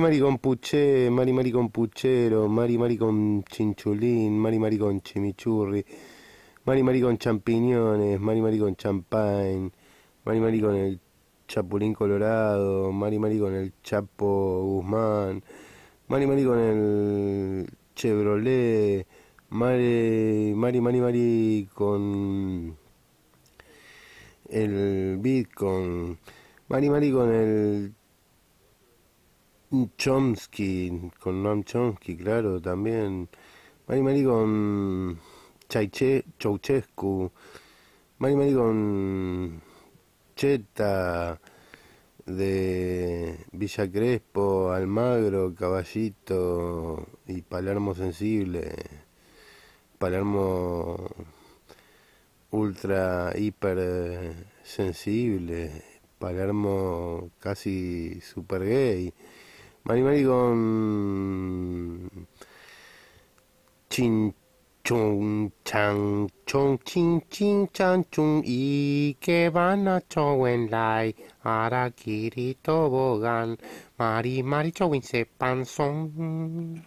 Mari con puché, Mari Mari con puchero, Mari Mari con chinchulín, Mari Mari con chimichurri, Mari Mari con champiñones, Mari Mari con champagne, Mari Mari con el chapulín colorado, Mari Mari con el chapo Guzmán, Mari Mari con el Chevrolet, Mari Mari Mari Mari con el Bitcoin, Mari Mari con el Chomsky, con Noam Chomsky, claro, también. Mari Mari con Chaiche, Chauchescu. Mari Mari con Cheta de Villa Crespo, Almagro, Caballito y Palermo Sensible. Palermo ultra hiper sensible, Palermo casi super gay. Mari Mari con chin chung chan chung ching ching chan chung y que van a chowen lai ara kirito bogan mari mari se song